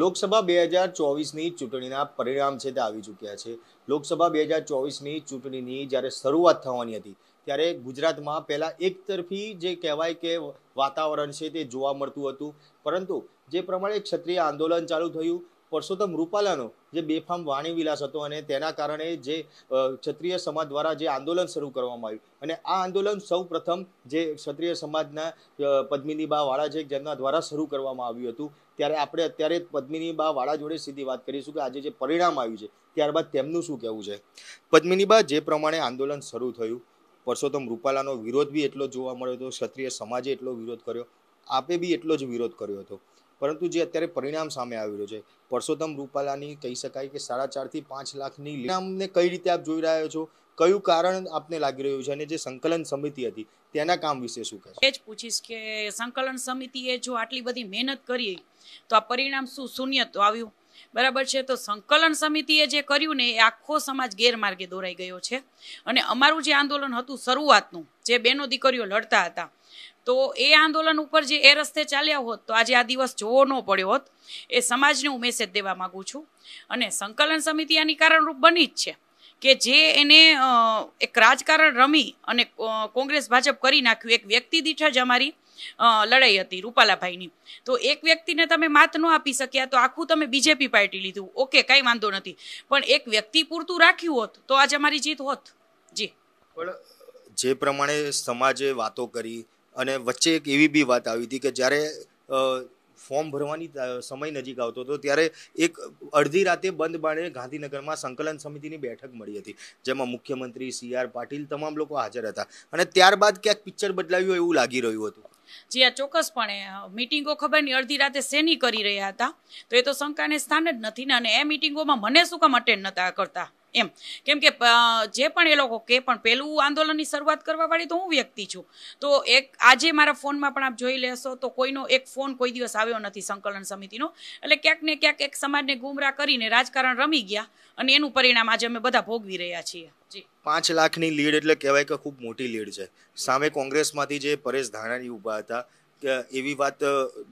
લોકસભા બે હજાર ચોવીસની ચૂંટણીના પરિણામ છે તે આવી ચૂક્યા છે લોકસભા બે હજાર ચોવીસની ચૂંટણીની જ્યારે શરૂઆત થવાની હતી ત્યારે ગુજરાતમાં પહેલાં એક તરફી જે કહેવાય કે વાતાવરણ છે તે જોવા મળતું હતું પરંતુ જે પ્રમાણે ક્ષત્રિય આંદોલન ચાલુ થયું પરસોત્તમ રૂપાલાનો જે બેફામ વાણી વિલાસ હતો અને તેના કારણે જે ક્ષત્રિય સમાજ દ્વારા જે આંદોલન શરૂ કરવામાં આવ્યું અને આ આંદોલન સૌ પ્રથમ જે ક્ષત્રિય સમાજના પદ્મિની બા વાળા છે જેમના દ્વારા શરૂ કરવામાં આવ્યું હતું ત્યારે આપણે અત્યારે પદ્મિનીબા વાળા જોડે સીધી વાત કરીશું કે આજે જે પરિણામ આવ્યું છે ત્યારબાદ તેમનું શું કહેવું છે પદ્મિની પદ્મિનીબા જે પ્રમાણે આંદોલન શરૂ થયું પરસોત્તમ રૂપાલાનો વિરોધ બી એટલો જોવા મળ્યો હતો ક્ષત્રિય સમાજે એટલો વિરોધ કર્યો આપે બી એટલો જ વિરોધ કર્યો હતો પરંતુ જે અત્યારે પરિણામ સામે આવી રહ્યું છે પરસોત્તમ રૂપાલાની કહી શકાય કે સાડા ચારથી પાંચ લાખની પરિણામને કઈ રીતે આપ જોઈ રહ્યા છો કયું કારણ આપને લાગી રહ્યું છે અને જે સંકલન સમિતિ હતી તેના કામ વિશે શું કહે જ પૂછીશ કે સંકલન સમિતિએ જો આટલી બધી મહેનત કરી તો આ પરિણામ શું શૂન્ય તો આવ્યું બરાબર છે તો સંકલન સમિતિએ જે કર્યું ને એ આખો સમાજ ગેરમાર્ગે દોરાઈ ગયો છે અને અમારું જે આંદોલન હતું શરૂઆતનું જે બેનો દીકરીઓ લડતા હતા તો એ આંદોલન ઉપર જે એ રસ્તે ચાલ્યા હોત તો આજે આ દિવસ જોવો ન પડ્યો હોત એ સમાજને હું મેસેજ દેવા માગું છું અને સંકલન સમિતિ આની કારણરૂપ બની જ છે કે જે એને એક રાજકારણ રમી અને કોંગ્રેસ ભાજપ કરી નાખ્યું એક વ્યક્તિ દીઠ જ અમારી લડાઈ હતી રૂપાલાભાઈની તો એક વ્યક્તિને તમે માત ન આપી શક્યા તો આખું તમે બીજેપી પાર્ટી લીધું ઓકે કાંઈ વાંધો નથી પણ એક વ્યક્તિ પૂરતું રાખ્યું હોત તો આજે અમારી જીત હોત જી પણ જે પ્રમાણે સમાજે વાતો કરી અને વચ્ચે એક એવી બી વાત આવી હતી કે જ્યારે ફોર્મ ભરવાની સમય નજીક આવતો હતો ત્યારે એક અડધી રાતે બંધ બાણે ગાંધીનગરમાં સંકલન સમિતિની બેઠક મળી હતી જેમાં મુખ્યમંત્રી સી આર પાટીલ તમામ લોકો હાજર હતા અને ત્યારબાદ ક્યાંક પિક્ચર બદલાયું એવું લાગી રહ્યું હતું જી આ ચોક્કસપણે મિટિંગો ખબર નહીં અડધી રાતે શેની કરી રહ્યા હતા તો એ તો શંકાને સ્થાન જ નથી ને અને એ મિટિંગોમાં મને શું કામ અટેન્ડ નતા કરતા એમ કેમ કે જે પણ એ લોકો કે પણ પહેલું આંદોલનની શરૂઆત કરવા વાળી તો હું વ્યક્તિ છું તો એક આજે મારા ફોનમાં પણ આપ જોઈ લેશો તો કોઈનો એક ફોન કોઈ દિવસ આવ્યો નથી સંકલન સમિતિનો એટલે ક્યાંક ને ક્યાંક એક સમાજને ગુમરા કરીને રાજકારણ રમી ગયા અને એનું પરિણામ આજે અમે બધા ભોગવી રહ્યા છીએ જી પાંચ લાખની લીડ એટલે કહેવાય કે ખૂબ મોટી લીડ છે સામે કોંગ્રેસમાંથી જે પરેશ ધાણાની ઊભા હતા એવી વાત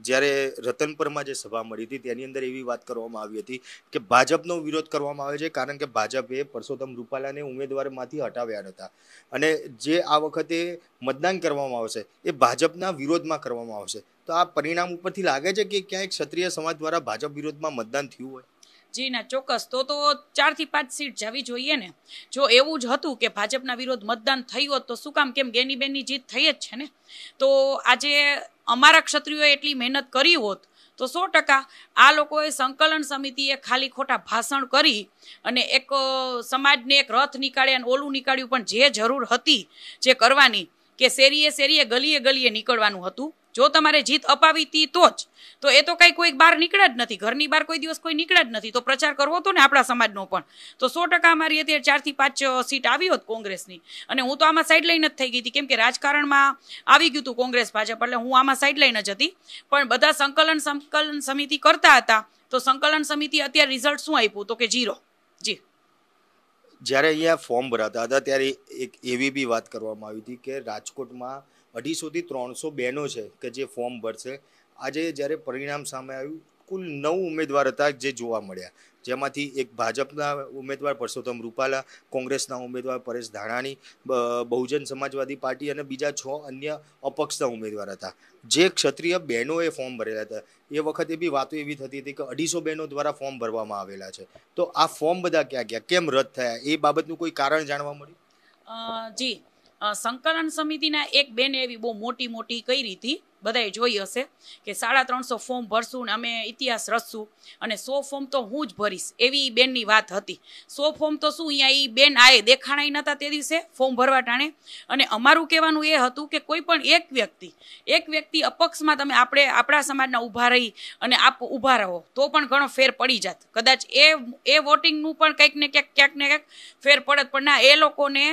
જ્યારે રતનપુરમાં જે સભા મળી હતી તેની અંદર એવી વાત કરવામાં આવી હતી કે ભાજપનો વિરોધ કરવામાં આવે છે કારણ કે ભાજપે પરસોત્તમ રૂપાલાને ઉમેદવારમાંથી હટાવ્યા નહોતા અને જે આ વખતે મતદાન કરવામાં આવશે એ ભાજપના વિરોધમાં કરવામાં આવશે તો આ પરિણામ ઉપરથી લાગે છે કે ક્યાંય ક્ષત્રિય સમાજ દ્વારા ભાજપ વિરોધમાં મતદાન થયું હોય જી ના ચોક્કસ તો તો ચારથી પાંચ સીટ જવી જોઈએ ને જો એવું જ હતું કે ભાજપના વિરોધ મતદાન થયું હોત તો શું કામ કેમ ગેનીબેનની જીત થઈ જ છે ને તો આજે અમારા ક્ષત્રિયોએ એટલી મહેનત કરી હોત તો સો ટકા આ લોકોએ સંકલન સમિતિએ ખાલી ખોટા ભાષણ કરી અને એક સમાજને એક રથ નીકાળ્યા અને ઓલું નીકાળ્યું પણ જે જરૂર હતી જે કરવાની કે શેરીએ શેરીએ ગલીએ ગલીએ નીકળવાનું હતું જો તમારે જીત અપાવી હતી તો જ તો એ તો કાંઈ કોઈ બહાર નીકળ્યા જ નથી ઘરની બહાર કોઈ દિવસ કોઈ નીકળ્યા જ નથી તો પ્રચાર કરવો હતો ને આપણા સમાજનો પણ તો સો ટકા અમારી અત્યારે ચારથી પાંચ સીટ આવી હોત કોંગ્રેસની અને હું તો આમાં સાઈડ લાઈન જ થઈ ગઈ હતી કેમ રાજકારણમાં આવી ગયું હતું કોંગ્રેસ ભાજપ એટલે હું આમાં સાઈડ લાઈન જ હતી પણ બધા સંકલન સંકલન સમિતિ કરતા હતા તો સંકલન સમિતિ અત્યારે રિઝલ્ટ શું આપ્યું તો કે જીરો જી જ્યારે અહીંયા ફોર્મ ભરાતા હતા ત્યારે એક એવી બી વાત કરવામાં આવી હતી કે રાજકોટમાં અઢીસોથી ત્રણસો બેનો છે કે જે ફોર્મ ભરશે આજે જ્યારે પરિણામ સામે આવ્યું કુલ નવ ઉમેદવાર હતા જે જોવા મળ્યા જેમાંથી એક ભાજપના ઉમેદવાર પરસોત્તમ રૂપાલા કોંગ્રેસના ઉમેદવાર પરેશ ધાણાણી બહુજન સમાજવાદી પાર્ટી અને બીજા છ અન્ય અપક્ષના ઉમેદવાર હતા જે ક્ષત્રિય બહેનોએ ફોર્મ ભરેલા હતા એ વખતે બી વાતો એવી થતી હતી કે અઢીસો બહેનો દ્વારા ફોર્મ ભરવામાં આવેલા છે તો આ ફોર્મ બધા ક્યાં ગયા કેમ રદ થયા એ બાબતનું કોઈ કારણ જાણવા મળ્યું જી સંકલન સમિતિના એક બેને એવી બહુ મોટી મોટી કરી હતી બધાએ જોઈ હશે કે સાડા ત્રણસો ફોર્મ ભરશું ને અમે ઇતિહાસ રચશું અને સો ફોર્મ તો હું જ ભરીશ એવી બેનની વાત હતી સો ફોર્મ તો શું અહીંયા એ બેન આએ દેખાણાય નહોતા તે દિવસે ફોર્મ ભરવા ટાણે અને અમારું કહેવાનું એ હતું કે કોઈ પણ એક વ્યક્તિ એક વ્યક્તિ અપક્ષમાં તમે આપણે આપણા સમાજના ઊભા રહી અને આપ ઊભા રહો તો પણ ઘણો ફેર પડી જાત કદાચ એ એ વોટિંગનું પણ કંઈક ને ક્યાંક ક્યાંક ને ક્યાંક ફેર પડત પણ ના એ લોકોને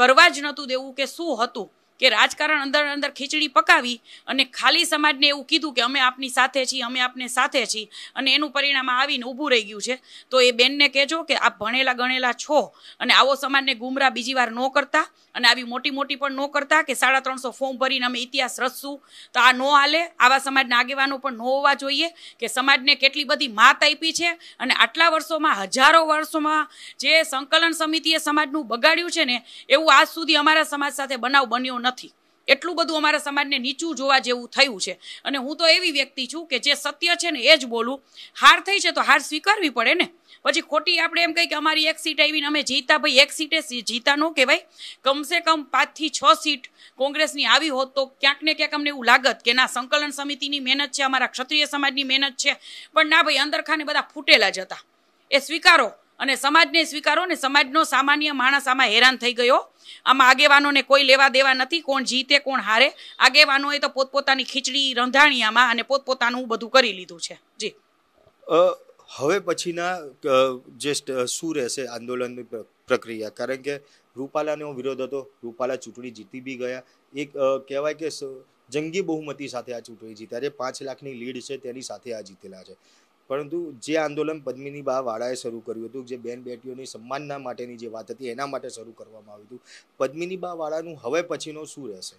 કરવા જ નહોતું દેવું કે શું હતું કે રાજકારણ અંદર અંદર ખીચડી પકાવી અને ખાલી સમાજને એવું કીધું કે અમે આપની સાથે છીએ અમે આપને સાથે છીએ અને એનું પરિણામ આવીને ઊભું રહી ગયું છે તો એ બેનને કહેજો કે આપ ભણેલા ગણેલા છો અને આવો સમાજને ગુમરા બીજી વાર ન કરતા અને આવી મોટી મોટી પણ ન કરતા કે સાડા ત્રણસો ફોર્મ ભરીને અમે ઇતિહાસ રચશું તો આ ન હાલે આવા સમાજના આગેવાનો પણ ન હોવા જોઈએ કે સમાજને કેટલી બધી માત આપી છે અને આટલા વર્ષોમાં હજારો વર્ષોમાં જે સંકલન સમિતિએ સમાજનું બગાડ્યું છે ને એવું આજ સુધી અમારા સમાજ સાથે બનાવ બન્યો નથી એટલું બધું અમારા સમાજને નીચું જોવા જેવું થયું છે અને હું તો એવી વ્યક્તિ છું કે જે સત્ય છે ને એ જ બોલું હાર થઈ છે તો હાર સ્વીકારવી પડે ને પછી ખોટી આપણે એમ કહીએ કે અમારી એક સીટ આવીને અમે જીતા ભાઈ એક સીટે જીતા ન કહેવાય કમસે કમ પાંચથી છ સીટ કોંગ્રેસની આવી હોત તો ક્યાંક ને ક્યાંક અમને એવું લાગત કે ના સંકલન સમિતિની મહેનત છે અમારા ક્ષત્રિય સમાજની મહેનત છે પણ ના ભાઈ અંદરખાને બધા ફૂટેલા જ હતા એ સ્વીકારો અને સમાજને સ્વીકારો ને સમાજનો સામાન્ય માણસ આમાં હેરાન થઈ ગયો આમાં આગેવાનોને કોઈ લેવા દેવા નથી કોણ જીતે કોણ હારે આગેવાનોએ તો પોતપોતાની ખીચડી રંધાણી આમાં અને પોતપોતાનું બધું કરી લીધું છે જી હવે પછીના જે શું રહેશે આંદોલનની પ્રક્રિયા કારણ કે રૂપાલાનો વિરોધ હતો રૂપાલા ચૂંટણી જીતી બી ગયા એક કહેવાય કે જંગી બહુમતી સાથે આ ચૂંટણી જીત્યા છે પાંચ લાખની લીડ છે તેની સાથે આ જીતેલા છે પરંતુ જે આંદોલન પદ્મિની બા વાળાએ શરૂ કર્યું હતું જે બેન બેટીઓની સન્માનના માટેની જે વાત હતી એના માટે શરૂ કરવામાં આવ્યું હતું પદ્મિની બા વાળાનું હવે પછીનો શું રહેશે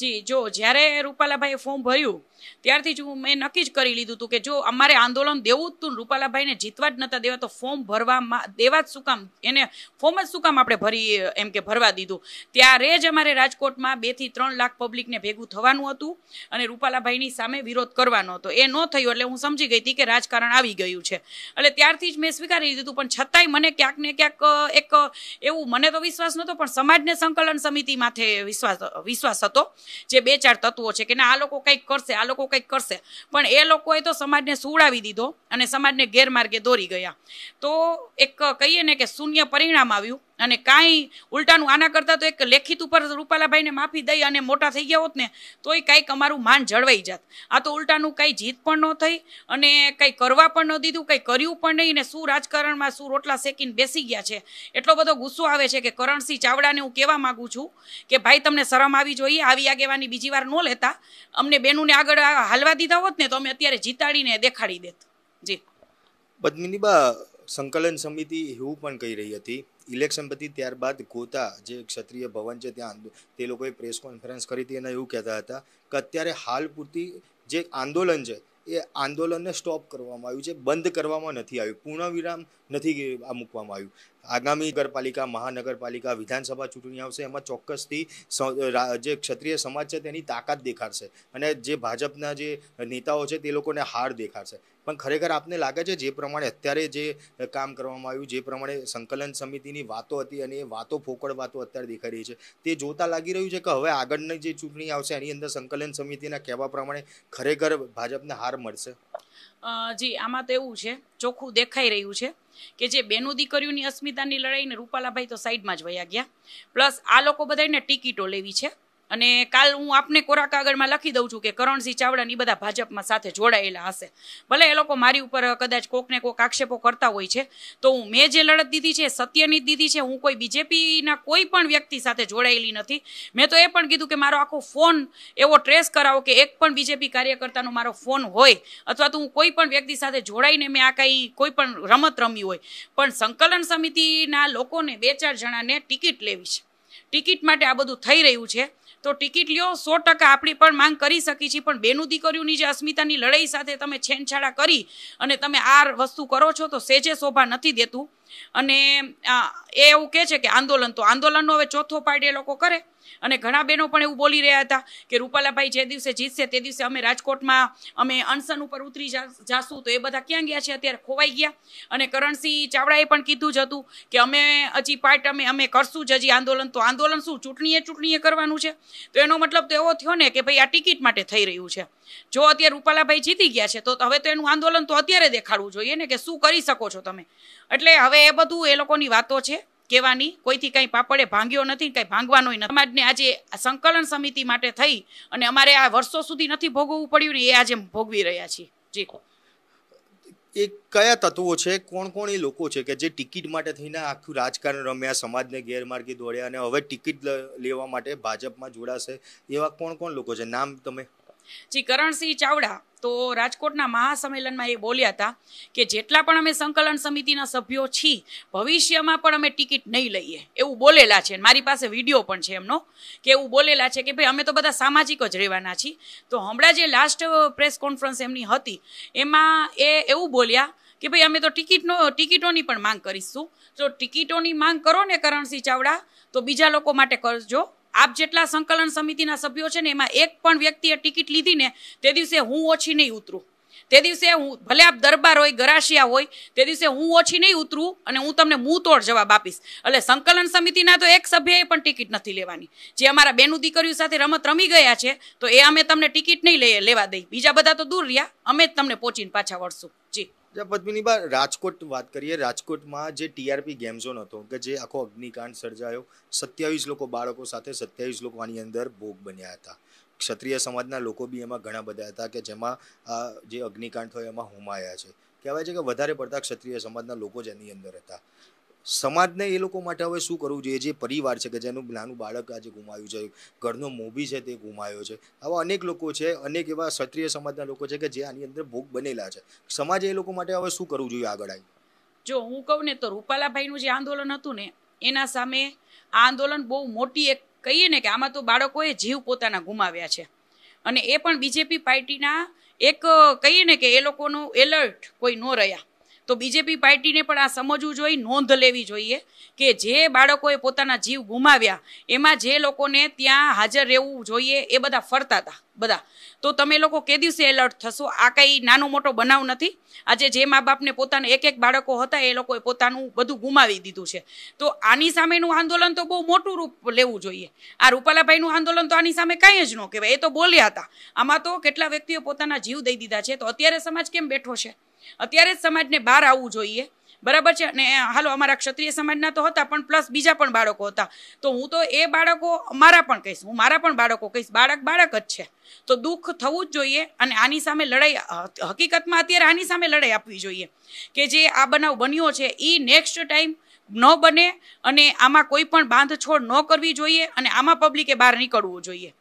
જી જો જ્યારે રૂપાલાભાઈએ ફોર્મ ભર્યું ત્યારથી જ હું મેં નક્કી જ કરી લીધું હતું કે જો અમારે આંદોલન દેવું જ હતું રૂપાલાભાઈને જીતવા જ નહોતા દેવા તો ફોર્મ ભરવામાં દેવા જ શું કામ એને ફોર્મ જ શું કામ આપણે ભરી એમ કે ભરવા દીધું ત્યારે જ અમારે રાજકોટમાં બેથી ત્રણ લાખ પબ્લિકને ભેગું થવાનું હતું અને રૂપાલાભાઈની સામે વિરોધ કરવાનો હતો એ ન થયું એટલે હું સમજી ગઈ હતી કે રાજકારણ આવી ગયું છે એટલે ત્યારથી જ મેં સ્વીકારી લીધું પણ છતાંય મને ક્યાંક ને ક્યાંક એક એવું મને તો વિશ્વાસ નહોતો પણ સમાજને સંકલન સમિતિ માથે વિશ્વાસ વિશ્વાસ હતો જે બે ચાર તત્વો છે કે ના આ લોકો કંઈક કરશે આ લોકો કંઈક કરશે પણ એ લોકોએ તો સમાજને સુવડાવી દીધો અને સમાજને ગેરમાર્ગે દોરી ગયા તો એક કહીએ ને કે શૂન્ય પરિણામ આવ્યું અને કાંઈ ઉલટાનું આના કરતાં તો એક લેખિત ઉપર રૂપાલાભાઈને માફી દઈ અને મોટા થઈ ગયા હોત ને તોય કાંઈક અમારું માન જળવાઈ જાત આ તો ઉલટાનું કાંઈ જીત પણ ન થઈ અને કંઈ કરવા પણ ન દીધું કંઈ કર્યું પણ નહીં ને શું રાજકારણમાં શું રોટલા શેકીને બેસી ગયા છે એટલો બધો ગુસ્સો આવે છે કે કરણસિંહ ચાવડાને હું કહેવા માગું છું કે ભાઈ તમને શરમ આવી જોઈએ આવી આગેવાની બીજી વાર ન લેતા અમને બેનુને આગળ હાલવા દીધા હોત ને તો અમે અત્યારે જીતાડીને દેખાડી દેત જી બદમિનીબા સંકલન સમિતિ એવું પણ કહી રહી હતી ઇલેક્શન પછી ત્યારબાદ ગોતા જે ક્ષત્રિય ભવન છે ત્યાં તે લોકોએ પ્રેસ કોન્ફરન્સ કરી હતી અને એવું કહેતા હતા કે અત્યારે હાલ પૂરતી જે આંદોલન છે એ આંદોલનને સ્ટોપ કરવામાં આવ્યું છે બંધ કરવામાં નથી આવ્યું પૂર્ણ વિરામ નથી આ મૂકવામાં આવ્યું આગામી નગરપાલિકા મહાનગરપાલિકા વિધાનસભા ચૂંટણી આવશે એમાં ચોક્કસથી જે ક્ષત્રિય સમાજ છે તેની તાકાત દેખાડશે અને જે ભાજપના જે નેતાઓ છે તે લોકોને હાર દેખાડશે પણ ખરેખર આપને લાગે છે જે પ્રમાણે અત્યારે જે કામ કરવામાં આવ્યું જે પ્રમાણે સંકલન સમિતિની વાતો હતી અને એ વાતો ફોકળ વાતો અત્યારે દેખાઈ રહી છે તે જોતા લાગી રહ્યું છે કે હવે આગળની જે ચૂંટણી આવશે એની અંદર સંકલન સમિતિના કહેવા પ્રમાણે ખરેખર ભાજપને હાર મળશે જી આમાં તો એવું છે ચોખ્ખું દેખાઈ રહ્યું છે કે જે બેનો દીકરીઓની અસ્મિતાની લડાઈને રૂપાલાભાઈ તો સાઈડમાં જ વયા ગયા પ્લસ આ લોકો બધાને ટિકિટો લેવી છે અને કાલ હું આપને કોરા કાગળમાં લખી દઉં છું કે કરણસિંહ ચાવડા એ બધા ભાજપમાં સાથે જોડાયેલા હશે ભલે એ લોકો મારી ઉપર કદાચ કોકને કોક આક્ષેપો કરતા હોય છે તો હું મેં જે લડત દીધી છે સત્યની દીધી છે હું કોઈ બીજેપીના કોઈ પણ વ્યક્તિ સાથે જોડાયેલી નથી મેં તો એ પણ કીધું કે મારો આખો ફોન એવો ટ્રેસ કરાવો કે એક પણ બીજેપી કાર્યકર્તાનો મારો ફોન હોય અથવા તો હું કોઈ પણ વ્યક્તિ સાથે જોડાઈને મેં આ કાંઈ કોઈ પણ રમત રમી હોય પણ સંકલન સમિતિના લોકોને બે ચાર જણાને ટિકિટ લેવી છે ટિકિટ માટે આ બધું થઈ રહ્યું છે તો ટિકિટ લ્યો સો ટકા આપણી પણ માંગ કરી શકી છીએ પણ બેનું દીકરીઓની જે અસ્મિતાની લડાઈ સાથે તમે છેનછાડા કરી અને તમે આ વસ્તુ કરો છો તો સેજે શોભા નથી દેતું અને એ એવું કહે છે કે આંદોલન તો આંદોલનનો હવે ચોથો પાર્ટ એ લોકો કરે અને ઘણા બહેનો પણ એવું બોલી રહ્યા હતા કે રૂપાલાભાઈ જે દિવસે જીતશે તે દિવસે અમે રાજકોટમાં અમે અનસન ઉપર ઉતરી જાશું તો એ બધા ક્યાં ગયા છે અત્યારે ખોવાઈ ગયા અને કરણસિંહ ચાવડાએ પણ કીધું જ હતું કે અમે હજી પાર્ટ અમે અમે કરશું જ હજી આંદોલન તો આંદોલન શું ચૂંટણીએ ચૂંટણીએ કરવાનું છે તો એનો મતલબ તો એવો થયો ને કે ભાઈ આ ટિકિટ માટે થઈ રહ્યું છે જો અત્યારે રૂપાલાભાઈ જીતી ગયા છે તો હવે તો એનું આંદોલન તો અત્યારે દેખાડવું જોઈએ ને કે શું કરી શકો છો તમે એટલે હવે એ બધું એ લોકોની વાતો છે કહેવાની કોઈથી કંઈ પાપડે ભાંગ્યો નથી કંઈ ભાંગવાનો નથી સમાજને આજે સંકલન સમિતિ માટે થઈ અને અમારે આ વર્ષો સુધી નથી ભોગવવું પડ્યું ને એ આજે ભોગવી રહ્યા છીએ જી એ કયા તત્વો છે કોણ કોણ એ લોકો છે કે જે ટિકિટ માટે થઈને આખું રાજકારણ રમ્યા સમાજને ગેરમાર્ગે દોડ્યા અને હવે ટિકિટ લેવા માટે ભાજપમાં જોડાશે એવા કોણ કોણ લોકો છે નામ તમે જી કરણસિંહ ચાવડા તો રાજકોટના મહાસંમેલનમાં એ બોલ્યા હતા કે જેટલા પણ અમે સંકલન સમિતિના સભ્યો છીએ ભવિષ્યમાં પણ અમે ટિકિટ નહીં લઈએ એવું બોલેલા છે મારી પાસે વિડીયો પણ છે એમનો કે એવું બોલેલા છે કે ભાઈ અમે તો બધા સામાજિક જ રહેવાના છીએ તો હમણાં જે લાસ્ટ પ્રેસ કોન્ફરન્સ એમની હતી એમાં એ એવું બોલ્યા કે ભાઈ અમે તો ટિકિટનો ટિકિટોની પણ માંગ કરીશું જો ટિકિટોની માંગ કરો ને કરણસિંહ ચાવડા તો બીજા લોકો માટે કરજો આપ જેટલા સંકલન સમિતિના સભ્યો છે ને એમાં એક પણ વ્યક્તિએ ટિકિટ લીધી ને તે દિવસે હું ઓછી નહીં ઉતરું તે દિવસે હું ભલે આપ દરબાર હોય ગરાશિયા હોય તે દિવસે હું ઓછી નહીં ઉતરું અને હું તમને મું તોડ જવાબ આપીશ એટલે સંકલન સમિતિના તો એક સભ્યએ પણ ટિકિટ નથી લેવાની જે અમારા બેનું દીકરીઓ સાથે રમત રમી ગયા છે તો એ અમે તમને ટિકિટ નહીં લઈએ લેવા દઈ બીજા બધા તો દૂર રહ્યા અમે જ તમને પહોંચીને પાછા વળશું જી પદ્મિનીબા રાજકોટ વાત કરીએ રાજકોટમાં જે ટીઆરપી ગેમ ઝોન હતો કે જે આખો અગ્નિકાંડ સર્જાયો સત્યાવીસ લોકો બાળકો સાથે સત્યાવીસ લોકો આની અંદર ભોગ બન્યા હતા ક્ષત્રિય સમાજના લોકો બી એમાં ઘણા બધા હતા કે જેમાં આ જે અગ્નિકાંડ થયો એમાં હોમાયા છે કહેવાય છે કે વધારે પડતા ક્ષત્રિય સમાજના લોકો જ એની અંદર હતા સમાજને એ લોકો માટે હવે શું કરવું જોઈએ જે પરિવાર છે કે જેનું નાનું બાળક આજે ગુમાવ્યું છે ઘરનો મોભી છે તે ગુમાયો છે આવા અનેક લોકો છે અનેક એવા ક્ષત્રિય સમાજના લોકો છે કે જે આની અંદર ભોગ બનેલા છે સમાજ એ લોકો માટે હવે શું કરવું જોઈએ આગળ આવી જો હું કહું ને તો રૂપાલાભાઈનું જે આંદોલન હતું ને એના સામે આ આંદોલન બહુ મોટી એક કહીએ ને કે આમાં તો બાળકોએ જીવ પોતાના ગુમાવ્યા છે અને એ પણ બીજેપી પાર્ટીના એક કહીએ ને કે એ લોકોનું એલર્ટ કોઈ ન રહ્યા તો બીજેપી પાર્ટીને પણ આ સમજવું જોઈએ નોંધ લેવી જોઈએ કે જે બાળકોએ પોતાના જીવ ગુમાવ્યા એમાં જે લોકોને ત્યાં હાજર રહેવું જોઈએ એ બધા ફરતા હતા બધા તો તમે લોકો કે દિવસે એલર્ટ થશો આ કંઈ નાનો મોટો બનાવ નથી આજે જે મા બાપને પોતાના એક એક બાળકો હતા એ લોકોએ પોતાનું બધું ગુમાવી દીધું છે તો આની સામેનું આંદોલન તો બહુ મોટું રૂપ લેવું જોઈએ આ રૂપાલાભાઈનું આંદોલન તો આની સામે કાંઈ જ ન કહેવાય એ તો બોલ્યા હતા આમાં તો કેટલા વ્યક્તિઓ પોતાના જીવ દઈ દીધા છે તો અત્યારે સમાજ કેમ બેઠો છે અત્યારે જ સમાજને બહાર આવવું જોઈએ બરાબર છે અને હાલો અમારા ક્ષત્રિય સમાજના તો હતા પણ પ્લસ બીજા પણ બાળકો હતા તો હું તો એ બાળકો મારા પણ કહીશ હું મારા પણ બાળકો કહીશ બાળક બાળક જ છે તો દુઃખ થવું જ જોઈએ અને આની સામે લડાઈ હકીકતમાં અત્યારે આની સામે લડાઈ આપવી જોઈએ કે જે આ બનાવ બન્યો છે એ નેક્સ્ટ ટાઈમ ન બને અને આમાં કોઈ પણ બાંધછોડ ન કરવી જોઈએ અને આમાં પબ્લિકે બહાર નીકળવું જોઈએ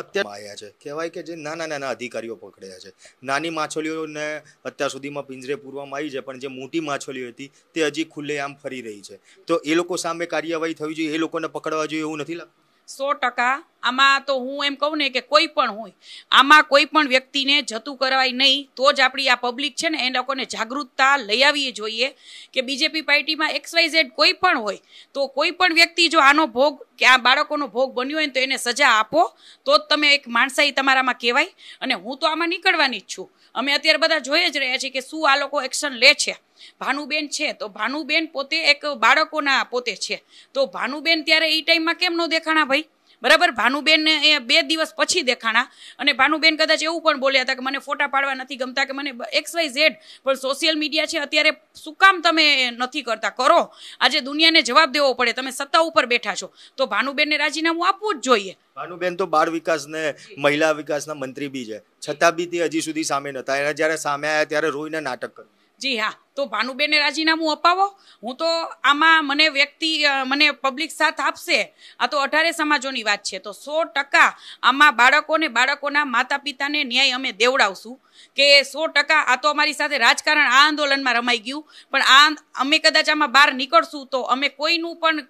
અત્યારે આવ્યા છે કહેવાય કે જે નાના નાના અધિકારીઓ પકડ્યા છે નાની માછલીઓને અત્યાર સુધીમાં પિંજરે પૂરવામાં આવી છે પણ જે મોટી માછલીઓ હતી તે હજી ખુલ્લે આમ ફરી રહી છે તો એ લોકો સામે કાર્યવાહી થવી જોઈએ એ લોકોને પકડવા જોઈએ એવું નથી લાગતું સો ટકા આમાં તો હું એમ કહું ને કે કોઈ પણ હોય આમાં કોઈ પણ વ્યક્તિને જતું કરાય નહીં તો જ આપણી આ પબ્લિક છે ને એ લોકોને જાગૃતતા લઈ આવવી જોઈએ કે બીજેપી પાર્ટીમાં એક્સવાય ઝેડ કોઈ પણ હોય તો કોઈ પણ વ્યક્તિ જો આનો ભોગ કે આ બાળકોનો ભોગ બન્યો હોય તો એને સજા આપો તો જ તમે એક માણસાઈ તમારામાં કહેવાય અને હું તો આમાં નીકળવાની જ છું અમે અત્યારે બધા જોઈએ જ રહ્યા છીએ કે શું આ લોકો એક્શન લે છે ભાનુબેન છે તો ભાનુબેન પોતે એક બાળકોના પોતે છે તો ભાનુબેન ત્યારે એ ટાઈમમાં કેમ નો દેખાણા ભાઈ બરાબર ભાનુબેન એ બે દિવસ પછી દેખાણા અને ભાનુબેન કદાચ એવું પણ બોલ્યા હતા કે મને ફોટા પાડવા નથી ગમતા કે મને એક્સ વાય ઝેડ પણ સોશિયલ મીડિયા છે અત્યારે શું કામ તમે નથી કરતા કરો આજે દુનિયાને જવાબ દેવો પડે તમે સત્તા ઉપર બેઠા છો તો ભાનુબેનને રાજીનામું આપવું જ જોઈએ ભાનુબેન તો બાળ વિકાસ ને મહિલા વિકાસના મંત્રી બી છે છતાં બી તે હજી સુધી સામે નહોતા એના જ્યારે સામે આવ્યા ત્યારે રોઈને નાટક કર્યું જી હા તો ભાનુબેને રાજીનામું અપાવો હું તો આમાં મને વ્યક્તિ મને પબ્લિક સાથ આપશે આ તો અઢારે સમાજોની વાત છે તો સો ટકા આમાં બાળકોને બાળકોના માતા પિતાને ન્યાય અમે દેવડાવશું કે સો ટકા આ તો અમારી સાથે રાજકારણ આ આંદોલનમાં રમાઈ ગયું પણ આ અમે કદાચ આમાં બહાર નીકળશું તો અમે કોઈનું પણ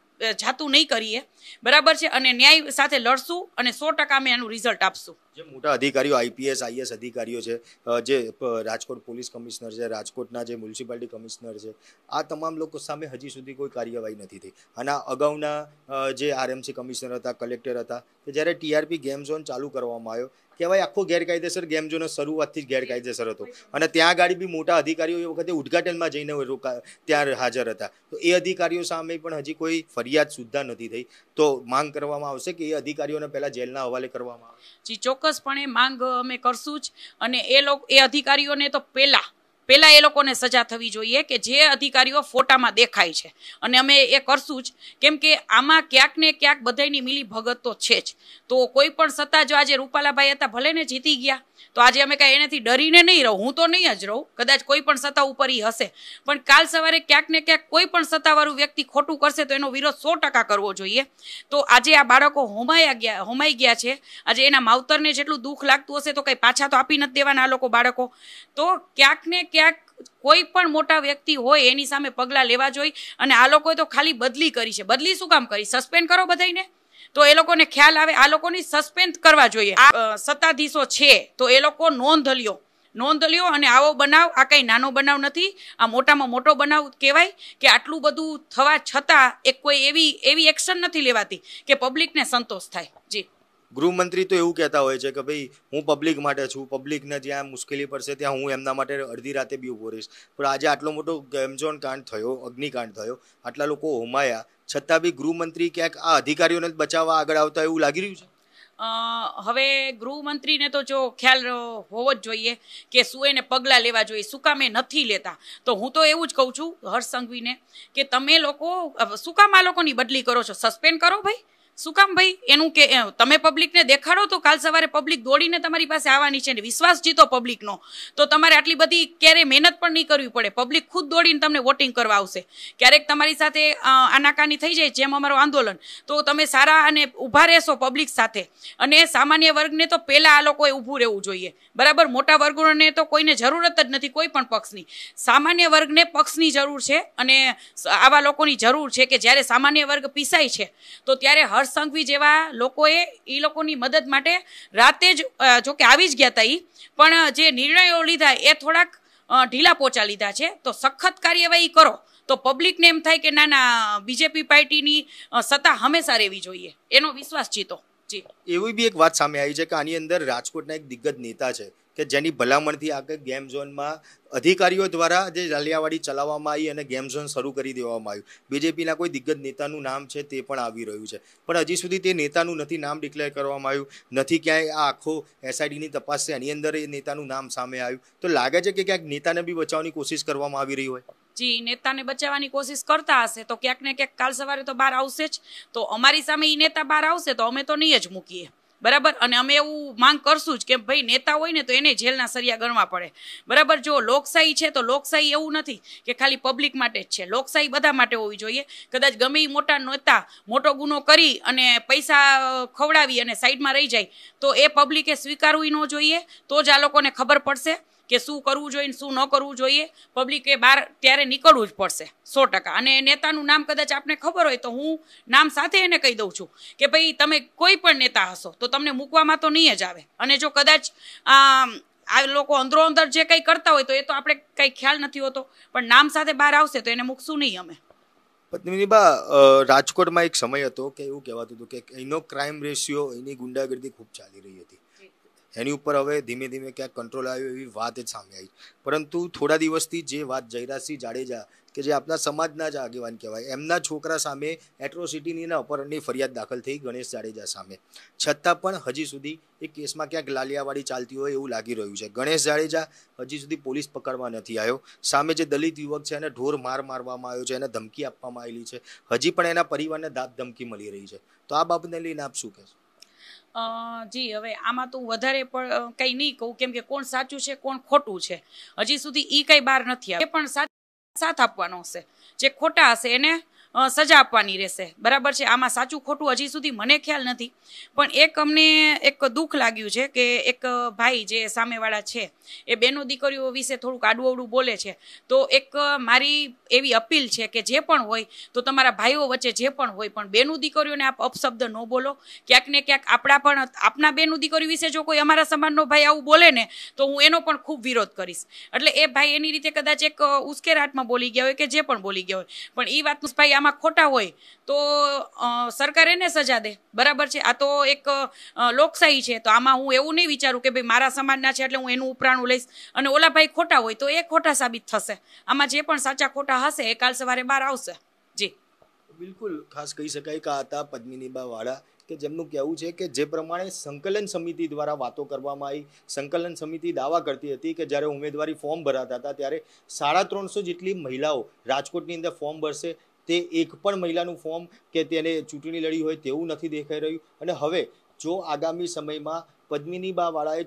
જાતું નહીં કરીએ બરાબર છે અને ન્યાય સાથે લડશું અને સો ટકા અમે એનું રિઝલ્ટ આપશું જે મોટા અધિકારીઓ આઈપીએસ આઈએસ અધિકારીઓ છે જે રાજકોટ પોલીસ કમિશનર છે રાજકોટના જે મ્યુનિસિપાલિટી કમિશનર છે આ તમામ લોકો સામે હજી સુધી કોઈ કાર્યવાહી નથી થઈ અને અગાઉના જે આરએમસી કમિશનર હતા કલેક્ટર હતા કે જ્યારે ટીઆરપી ગેમ ઝોન ચાલુ કરવામાં આવ્યો કહેવાય આખો ગેરકાયદેસર ગેમ ઝોન શરૂઆતથી જ ગેરકાયદેસર હતો અને ત્યાં આગળ બી મોટા અધિકારીઓ એ વખતે ઉદઘાટનમાં જઈને ત્યાં હાજર હતા તો એ અધિકારીઓ સામે પણ હજી કોઈ ફરિયાદ સુદ્ધા નથી થઈ તો માંગ કરવામાં આવશે કે એ અધિકારીઓને પહેલાં જેલના હવાલે કરવામાં આવે જી ચોક્કસપણે માંગ અમે કરશું જ અને એ લોકો એ અધિકારીઓને તો પહેલાં પહેલાં એ લોકોને સજા થવી જોઈએ કે જે અધિકારીઓ ફોટામાં દેખાય છે અને અમે એ કરશું જ કેમ કે આમાં ક્યાંક ને ક્યાંક બધાની મિલી ભગત તો છે જ તો કોઈ પણ સત્તા જો આજે રૂપાલાભાઈ હતા ભલે ને જીતી ગયા તો આજે અમે કાંઈ એનાથી ડરીને નહીં રહું હું તો નહીં જ રહું કદાચ કોઈ પણ સત્તા ઉપર એ હશે પણ કાલ સવારે ક્યાંક ને ક્યાંક કોઈ પણ સત્તાવાળું વ્યક્તિ ખોટું કરશે તો એનો વિરોધ સો ટકા કરવો જોઈએ તો આજે આ બાળકો હોમાયા ગયા હોમાઈ ગયા છે આજે એના માવતરને જેટલું દુઃખ લાગતું હશે તો કંઈ પાછા તો આપી નથી દેવાના આ લોકો બાળકો તો ક્યાંક ને ક્યાંક કોઈ પણ મોટા વ્યક્તિ હોય એની સામે પગલાં લેવા જોઈએ અને આ લોકોએ તો ખાલી બદલી કરી છે બદલી શું કામ કરી સસ્પેન્ડ કરો બધાને તો એ લોકોને ખ્યાલ આવે આ લોકોની સસ્પેન્ડ કરવા જોઈએ આ સત્તાધીશો છે તો એ લોકો નોંધ લ્યો નોંધ લ્યો અને આવો બનાવ આ કંઈ નાનો બનાવ નથી આ મોટામાં મોટો બનાવ કહેવાય કે આટલું બધું થવા છતાં એક કોઈ એવી એવી એક્શન નથી લેવાતી કે પબ્લિકને સંતોષ થાય જી ગૃહમંત્રી તો એવું કહેતા હોય છે કે ભાઈ હું પબ્લિક માટે છું પબ્લિકને જ્યાં મુશ્કેલી પડશે ત્યાં હું એમના માટે અડધી રાતે બી ઊભો રહીશ પણ આજે આટલો મોટો ગેમઝોન કાંડ થયો અગ્નિકાંડ થયો આટલા લોકો હોમાયા છતાં બી ગૃહમંત્રી ક્યાંક આ અધિકારીઓને બચાવવા આગળ આવતા એવું લાગી રહ્યું છે હવે ગૃહમંત્રીને તો જો ખ્યાલ હોવો જ જોઈએ કે શું એને પગલાં લેવા જોઈએ શું કામે નથી લેતા તો હું તો એવું જ કહું છું હર્ષ સંઘવીને કે તમે લોકો શું કામ આ લોકોની બદલી કરો છો સસ્પેન્ડ કરો ભાઈ શું કામ ભાઈ એનું કે તમે પબ્લિકને દેખાડો તો કાલ સવારે પબ્લિક દોડીને તમારી પાસે આવવાની છે ને વિશ્વાસ જીતો પબ્લિકનો તો તમારે આટલી બધી ક્યારેય મહેનત પણ નહીં કરવી પડે પબ્લિક ખુદ દોડીને તમને વોટિંગ કરવા આવશે ક્યારેક તમારી સાથે આનાકાની થઈ જાય જેમ અમારું આંદોલન તો તમે સારા અને ઊભા રહેશો પબ્લિક સાથે અને સામાન્ય વર્ગને તો પહેલાં આ લોકોએ ઊભું રહેવું જોઈએ બરાબર મોટા વર્ગોને તો કોઈને જરૂરત જ નથી કોઈ પણ પક્ષની સામાન્ય વર્ગને પક્ષની જરૂર છે અને આવા લોકોની જરૂર છે કે જ્યારે સામાન્ય વર્ગ પીસાય છે તો ત્યારે હર હર્ષ જેવા લોકોએ એ લોકોની મદદ માટે રાતે જ જો કે આવી જ ગયા હતા એ પણ જે નિર્ણયો લીધા એ થોડાક ઢીલા પોચા લીધા છે તો સખત કાર્યવાહી કરો તો પબ્લિકને એમ થાય કે ના ના બીજેપી પાર્ટીની સત્તા હંમેશા રહેવી જોઈએ એનો વિશ્વાસ જીતો એવી બી એક વાત સામે આવી છે કે આની અંદર રાજકોટના એક દિગ્ગજ નેતા છે કે જેની ભલામણથી આગળ ગેમ ઝોનમાં અધિકારીઓ દ્વારા જે જાલિયાવાડી ચલાવવામાં આવી અને ગેમ ઝોન શરૂ કરી દેવામાં આવ્યું બીજેપીના કોઈ દિગ્ગજ નેતાનું નામ છે તે પણ આવી રહ્યું છે પણ હજી સુધી તે નેતાનું નથી નામ ડિક્લેર કરવામાં આવ્યું નથી ક્યાંય આ આખો એસઆઈડીની તપાસ છે એની અંદર એ નેતાનું નામ સામે આવ્યું તો લાગે છે કે ક્યાંક નેતાને બી બચાવવાની કોશિશ કરવામાં આવી રહી હોય જે નેતાને બચાવવાની કોશિશ કરતા હશે તો ક્યાંક ને ક્યાંક કાલ સવારે તો બહાર આવશે જ તો અમારી સામે એ નેતા બહાર આવશે તો અમે તો નહીં જ મૂકીએ બરાબર અને અમે એવું માંગ કરશું જ કે ભાઈ નેતા હોય ને તો એને જેલના સરિયા ગણવા પડે બરાબર જો લોકશાહી છે તો લોકશાહી એવું નથી કે ખાલી પબ્લિક માટે જ છે લોકશાહી બધા માટે હોવી જોઈએ કદાચ ગમે એ મોટા નેતા મોટો ગુનો કરી અને પૈસા ખવડાવી અને સાઈડમાં રહી જાય તો એ પબ્લિકે સ્વીકારવી ન જોઈએ તો જ આ લોકોને ખબર પડશે કે શું કરવું જોઈએ શું ન કરવું જોઈએ પબ્લિકે બહાર ત્યારે નીકળવું જ પડશે સો ટકા અને નેતાનું નામ કદાચ આપને ખબર હોય તો હું નામ સાથે એને કહી દઉં છું કે ભાઈ તમે કોઈ પણ નેતા હશો તો તમને મૂકવામાં તો નહીં જ આવે અને જો કદાચ આ લોકો અંદરો અંદર જે કંઈ કરતા હોય તો એ તો આપણે કંઈ ખ્યાલ નથી હોતો પણ નામ સાથે બહાર આવશે તો એને મૂકશું નહીં અમે પત્નીબા રાજકોટમાં એક સમય હતો કે એવું કહેવાતું હતું કે એનો ક્રાઇમ રેશિયો એની ગુંડાગર્દી ખૂબ ચાલી રહી હતી એની ઉપર હવે ધીમે ધીમે ક્યાંક કંટ્રોલ આવ્યો એવી વાત જ સામે આવી પરંતુ થોડા દિવસથી જે વાત જયરાજસિંહ જાડેજા કે જે આપણા સમાજના જ આગેવાન કહેવાય એમના છોકરા સામે એટ્રોસિટીની અપહરણની ફરિયાદ દાખલ થઈ ગણેશ જાડેજા સામે છતાં પણ હજી સુધી એ કેસમાં ક્યાંક લાલિયાવાડી ચાલતી હોય એવું લાગી રહ્યું છે ગણેશ જાડેજા હજી સુધી પોલીસ પકડવા નથી આવ્યો સામે જે દલિત યુવક છે એને ઢોર માર મારવામાં આવ્યો છે એને ધમકી આપવામાં આવેલી છે હજી પણ એના પરિવારને દાબ ધમકી મળી રહી છે તો આ બાબતને લઈને આપ શું કહેશો જી હવે આમાં તો વધારે પણ કંઈ નહીં કહું કેમ કે કોણ સાચું છે કોણ ખોટું છે હજી સુધી એ કંઈ બહાર નથી આવે પણ સાથ આપવાનો હશે જે ખોટા હશે એને સજા આપવાની રહેશે બરાબર છે આમાં સાચું ખોટું હજી સુધી મને ખ્યાલ નથી પણ એક અમને એક દુઃખ લાગ્યું છે કે એક ભાઈ જે સામેવાળા છે એ બેનો દીકરીઓ વિશે થોડુંક આડું અવડું બોલે છે તો એક મારી એવી અપીલ છે કે જે પણ હોય તો તમારા ભાઈઓ વચ્ચે જે પણ હોય પણ બેનું દીકરીઓને આપ અપશબ્દ ન બોલો ક્યાંક ને ક્યાંક આપણા પણ આપના બેનું દીકરી વિશે જો કોઈ અમારા સમાજનો ભાઈ આવું બોલે ને તો હું એનો પણ ખૂબ વિરોધ કરીશ એટલે એ ભાઈ એની રીતે કદાચ એક ઉશ્કેરાટમાં બોલી ગયા હોય કે જે પણ બોલી ગયા હોય પણ એ વાતનું ભાઈ આમાં ખોટા હોય તો સરકાર એને સજા દે બરાબર છે આ તો એક લોકશાહી છે તો આમાં હું એવું નહીં વિચારું કે ભાઈ મારા સમાજના છે એટલે હું એનું ઉપરાણું લઈશ અને ઓલાભાઈ ખોટા હોય તો એ ખોટા સાબિત થશે આમાં જે પણ સાચા ખોટા હશે એ કાલ સવારે બહાર આવશે જી બિલકુલ ખાસ કહી શકાય કે હતા પદ્મિનીબા વાળા કે જેમનું કહેવું છે કે જે પ્રમાણે સંકલન સમિતિ દ્વારા વાતો કરવામાં આવી સંકલન સમિતિ દાવા કરતી હતી કે જ્યારે ઉમેદવારી ફોર્મ ભરાતા હતા ત્યારે સાડા ત્રણસો જેટલી મહિલાઓ રાજકોટની અંદર ફોર્મ ભરશે તે એક પણ મહિલાનું ફોર્મ કે તેને ચૂંટણી લડી હોય તેવું નથી દેખાઈ રહ્યું અને હવે જો આગામી સમયમાં પદ્મિનીબાવાળાએ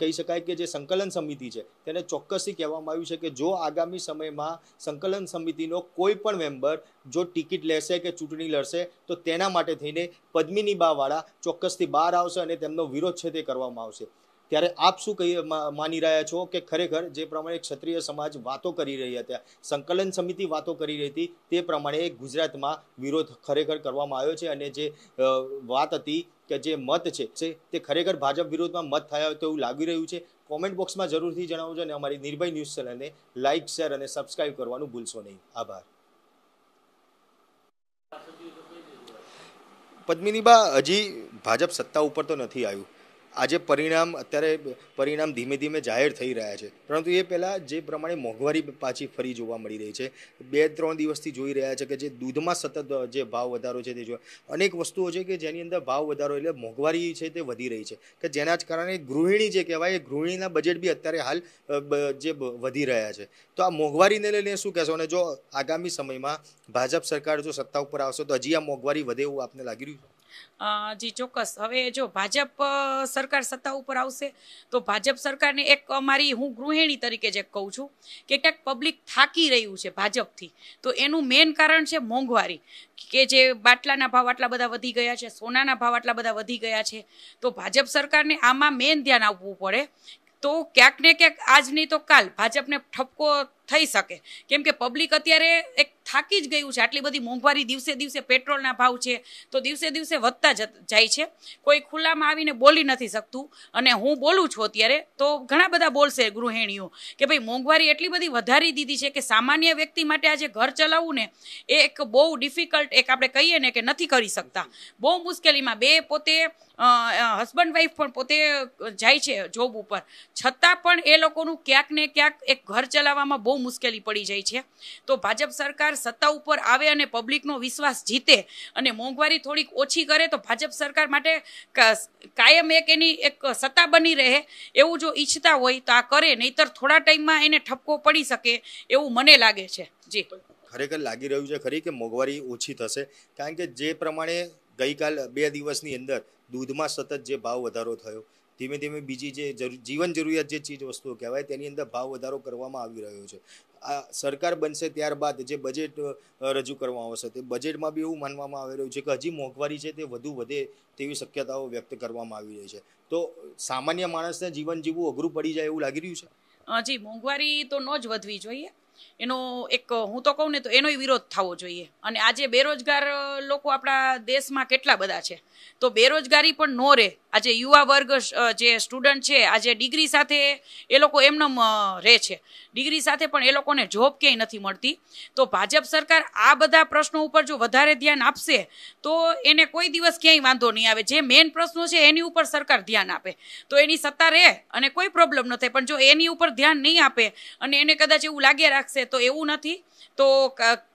કહી શકાય કે જે સંકલન સમિતિ છે તેને ચોક્કસથી કહેવામાં આવ્યું છે કે જો આગામી સમયમાં સંકલન સમિતિનો કોઈ પણ મેમ્બર જો ટિકિટ લેશે કે ચૂંટણી લડશે તો તેના માટે થઈને પદ્મિનીબાવાળા ચોક્કસથી બહાર આવશે અને તેમનો વિરોધ છે તે કરવામાં આવશે ત્યારે આપ શું કહી માની રહ્યા છો કે ખરેખર જે પ્રમાણે ક્ષત્રિય સમાજ વાતો કરી રહી હતા સંકલન સમિતિ વાતો કરી રહી હતી તે પ્રમાણે ગુજરાતમાં વિરોધ ખરેખર કરવામાં આવ્યો છે અને જે વાત હતી કે જે મત છે તે ખરેખર ભાજપ વિરોધમાં મત થયા હોય તેવું લાગી રહ્યું છે કોમેન્ટ બોક્સમાં જરૂરથી જણાવજો અને અમારી નિર્ભય ન્યૂઝ ચેનલને લાઇક શેર અને સબસ્ક્રાઇબ કરવાનું ભૂલશો નહીં આભાર પદ્મિનીબા હજી ભાજપ સત્તા ઉપર તો નથી આવ્યું આજે પરિણામ અત્યારે પરિણામ ધીમે ધીમે જાહેર થઈ રહ્યા છે પરંતુ એ પહેલાં જે પ્રમાણે મોંઘવારી પાછી ફરી જોવા મળી રહી છે બે ત્રણ દિવસથી જોઈ રહ્યા છે કે જે દૂધમાં સતત જે ભાવ વધારો છે તે જો અનેક વસ્તુઓ છે કે જેની અંદર ભાવ વધારો એટલે મોંઘવારી છે તે વધી રહી છે કે જેના જ કારણે ગૃહિણી જે કહેવાય એ ગૃહિણીના બજેટ બી અત્યારે હાલ જે વધી રહ્યા છે તો આ મોંઘવારીને લઈને શું કહેશો અને જો આગામી સમયમાં ભાજપ સરકાર જો સત્તા ઉપર આવશે તો હજી આ મોંઘવારી વધે એવું આપને લાગી રહ્યું છે જી ચોક્કસ હવે જો ભાજપ સરકાર સત્તા ઉપર આવશે તો ભાજપ સરકારને એક અમારી હું ગૃહિણી તરીકે જે કહું છું કે ક્યાંક પબ્લિક થાકી રહ્યું છે ભાજપથી તો એનું મેઇન કારણ છે મોંઘવારી કે જે બાટલાના ભાવ આટલા બધા વધી ગયા છે સોનાના ભાવ આટલા બધા વધી ગયા છે તો ભાજપ સરકારને આમાં મેઇન ધ્યાન આપવું પડે તો ક્યાંક ને ક્યાંક આજ નહીં તો કાલ ભાજપને ઠપકો થઈ શકે કેમ કે પબ્લિક અત્યારે એક થાકી જ ગયું છે આટલી બધી મોંઘવારી દિવસે દિવસે પેટ્રોલના ભાવ છે તો દિવસે દિવસે વધતા જાય છે કોઈ ખુલ્લામાં આવીને બોલી નથી શકતું અને હું બોલું છું અત્યારે તો ઘણા બધા બોલશે ગૃહિણીઓ કે ભાઈ મોંઘવારી એટલી બધી વધારી દીધી છે કે સામાન્ય વ્યક્તિ માટે આજે ઘર ચલાવવું ને એ એક બહુ ડિફિકલ્ટ એક આપણે કહીએ ને કે નથી કરી શકતા બહુ મુશ્કેલીમાં બે પોતે હસબન્ડ વાઈફ પણ પોતે જાય છે જોબ ઉપર છતાં પણ એ લોકોનું ક્યાંક ને ક્યાંક એક ઘર ચલાવવામાં બહુ મુશ્કેલી પડી જાય છે તો ભાજપ સરકાર સત્તા ઉપર આવે અને પબ્લિકનો વિશ્વાસ જીતે અને મોંઘવારી થોડીક ઓછી કરે તો ભાજપ સરકાર માટે કાયમ એક એની એક સત્તા બની રહે એવું જો ઈચ્છતા હોય તો આ કરે નહીતર થોડા ટાઈમમાં એને ઠપકો પડી શકે એવું મને લાગે છે જી ખરેખર લાગી રહ્યું છે ખરી કે મોંઘવારી ઓછી થશે કારણ કે જે પ્રમાણે ગઈકાલ બે દિવસની અંદર દૂધમાં સતત જે ભાવ વધારો થયો ધીમે ધીમે બીજી જે જીવન જરૂરિયાત જે ચીજ વસ્તુઓ કહેવાય તેની અંદર ભાવ વધારો કરવામાં આવી રહ્યો છે આ સરકાર બનશે ત્યારબાદ જે બજેટ રજૂ કરવામાં આવશે તે બજેટમાં બી એવું માનવામાં આવી રહ્યું છે કે હજી મોંઘવારી છે તે વધુ વધે તેવી શક્યતાઓ વ્યક્ત કરવામાં આવી રહી છે તો સામાન્ય માણસને જીવન જીવવું અઘરું પડી જાય એવું લાગી રહ્યું છે જી મોંઘવારી તો ન જ વધવી જોઈએ એનો એક હું તો કહું ને તો એનોય વિરોધ થવો જોઈએ અને આજે બેરોજગાર લોકો આપણા દેશમાં કેટલા બધા છે તો બેરોજગારી પણ નો રહે આજે યુવા વર્ગ જે સ્ટુડન્ટ છે આજે ડિગ્રી સાથે એ લોકો એમનેમ રહે છે ડિગ્રી સાથે પણ એ લોકોને જોબ ક્યાંય નથી મળતી તો ભાજપ સરકાર આ બધા પ્રશ્નો ઉપર જો વધારે ધ્યાન આપશે તો એને કોઈ દિવસ ક્યાંય વાંધો નહીં આવે જે મેઇન પ્રશ્નો છે એની ઉપર સરકાર ધ્યાન આપે તો એની સત્તા રહે અને કોઈ પ્રોબ્લેમ ન થાય પણ જો એની ઉપર ધ્યાન નહીં આપે અને એને કદાચ એવું લાગે રાખે રાખશે તો એવું નથી તો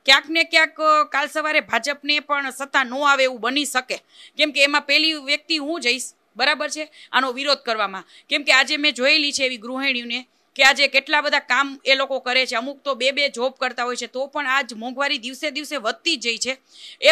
ક્યાંક ને ક્યાંક કાલ સવારે ભાજપને પણ સત્તા ન આવે એવું બની શકે કેમ કે એમાં પેલી વ્યક્તિ હું જઈશ બરાબર છે આનો વિરોધ કરવામાં કેમ કે આજે મેં જોયેલી છે એવી ગૃહિણીઓને કે આજે કેટલા બધા કામ એ લોકો કરે છે અમુક તો બે બે જોબ કરતા હોય છે તો પણ આજ મોંઘવારી દિવસે દિવસે વધતી જ જઈ છે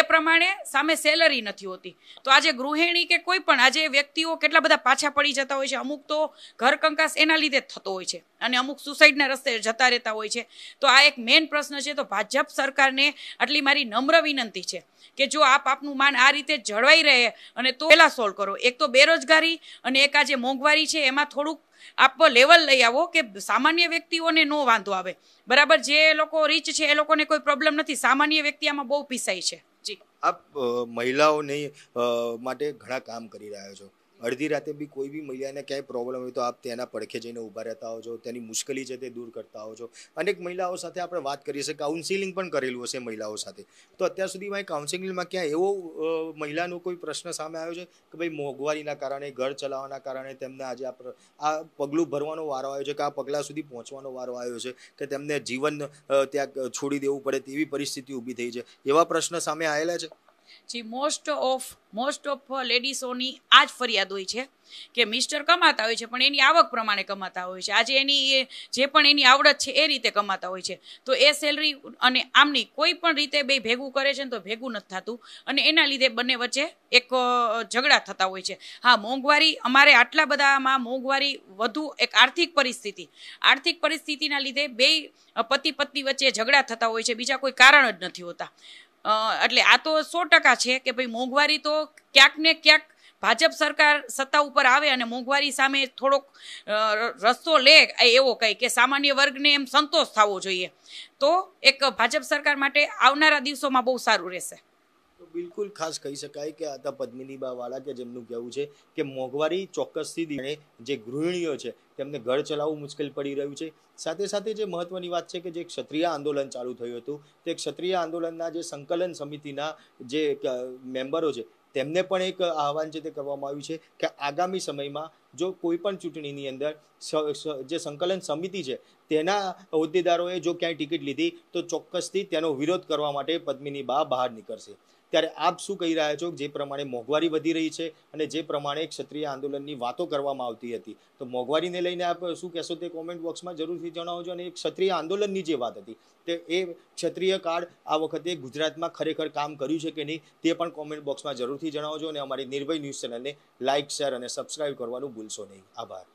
એ પ્રમાણે સામે સેલરી નથી હોતી તો આજે ગૃહિણી કે કોઈ પણ આજે વ્યક્તિઓ કેટલા બધા પાછા પડી જતા હોય છે અમુક તો ઘર કંકાસ એના લીધે થતો હોય છે અને અમુક સુસાઇડના રસ્તે જતા રહેતા હોય છે તો આ એક મેઇન પ્રશ્ન છે તો ભાજપ સરકારને આટલી મારી નમ્ર વિનંતી છે કે જો આપ આપનું માન આ રીતે જળવાઈ રહે અને તો પહેલાં સોલ્વ કરો એક તો બેરોજગારી અને એક આજે મોંઘવારી છે એમાં થોડુંક આપો લેવલ લઈ આવો કે સામાન્ય વ્યક્તિઓને નો વાંધો આવે બરાબર જે લોકો રીચ છે એ લોકોને કોઈ પ્રોબ્લેમ નથી સામાન્ય વ્યક્તિ આમાં બહુ પીસાય છે જી આપ મહિલાઓને માટે ઘણા કામ કરી રહ્યા છો અડધી રાતે બી કોઈ બી મહિલાને ક્યાંય પ્રોબ્લેમ હોય તો આપ તેના પડખે જઈને ઊભા રહેતા હોવ છો તેની મુશ્કેલી છે તે દૂર કરતા હો છો અનેક મહિલાઓ સાથે આપણે વાત કરીએ છીએ કાઉન્સિલિંગ પણ કરેલું હશે મહિલાઓ સાથે તો અત્યાર સુધી સુધીમાં કાઉન્સિલિંગમાં ક્યાં એવો મહિલાનો કોઈ પ્રશ્ન સામે આવ્યો છે કે ભાઈ મોંઘવારીના કારણે ઘર ચલાવવાના કારણે તેમને આજે આ આ પગલું ભરવાનો વારો આવ્યો છે કે આ પગલાં સુધી પહોંચવાનો વારો આવ્યો છે કે તેમને જીવન ત્યાં છોડી દેવું પડે તેવી પરિસ્થિતિ ઊભી થઈ છે એવા પ્રશ્ન સામે આવેલા છે જે મોસ્ટ ઓફ મોસ્ટ ઓફ લેડીઝોની આ જ ફરિયાદ હોય છે કે મિસ્ટર કમાતા હોય છે પણ એની આવક પ્રમાણે કમાતા હોય છે આજે એની જે પણ એની આવડત છે એ રીતે કમાતા હોય છે તો એ સેલરી અને આમની કોઈ પણ રીતે બે ભેગું કરે છે ને તો ભેગું નથી થતું અને એના લીધે બંને વચ્ચે એક ઝઘડા થતા હોય છે હા મોંઘવારી અમારે આટલા બધામાં મોંઘવારી વધુ એક આર્થિક પરિસ્થિતિ આર્થિક પરિસ્થિતિના લીધે બે પતિ પત્ની વચ્ચે ઝઘડા થતા હોય છે બીજા કોઈ કારણ જ નથી હોતા એટલે આ તો સો ટકા છે કે ભાઈ મોંઘવારી તો ક્યાંક ને ક્યાંક ભાજપ સરકાર સત્તા ઉપર આવે અને મોંઘવારી સામે થોડોક રસ્તો લે એવો કંઈ કે સામાન્ય વર્ગને એમ સંતોષ થવો જોઈએ તો એક ભાજપ સરકાર માટે આવનારા દિવસોમાં બહુ સારું રહેશે તો બિલકુલ ખાસ કહી શકાય કે આતા પદ્મિનીબાવાળા કે જેમનું કહેવું છે કે મોંઘવારી ચોક્કસથી જે ગૃહિણીઓ છે તેમને ઘર ચલાવવું મુશ્કેલ પડી રહ્યું છે સાથે સાથે જે મહત્વની વાત છે કે જે ક્ષત્રિય આંદોલન ચાલુ થયું હતું તે ક્ષત્રિય આંદોલનના જે સંકલન સમિતિના જે મેમ્બરો છે તેમને પણ એક આહવાન છે તે કરવામાં આવ્યું છે કે આગામી સમયમાં જો કોઈ પણ ચૂંટણીની અંદર જે સંકલન સમિતિ છે તેના હોદ્દેદારોએ જો ક્યાંય ટિકિટ લીધી તો ચોક્કસથી તેનો વિરોધ કરવા માટે પદ્મિની બા બહાર નીકળશે ત્યારે આપ શું કહી રહ્યા છો જે પ્રમાણે મોંઘવારી વધી રહી છે અને જે પ્રમાણે ક્ષત્રિય આંદોલનની વાતો કરવામાં આવતી હતી તો મોંઘવારીને લઈને આપ શું કહેશો તે કોમેન્ટ બોક્સમાં જરૂરથી જણાવજો અને ક્ષત્રિય આંદોલનની જે વાત હતી તે એ ક્ષત્રિય કાર્ડ આ વખતે ગુજરાતમાં ખરેખર કામ કર્યું છે કે નહીં તે પણ કોમેન્ટ બોક્સમાં જરૂરથી જણાવજો અને અમારી નિર્ભય ન્યૂઝ ચેનલને લાઇક શેર અને સબસ્ક્રાઇબ કરવાનું ભૂલશો નહીં આભાર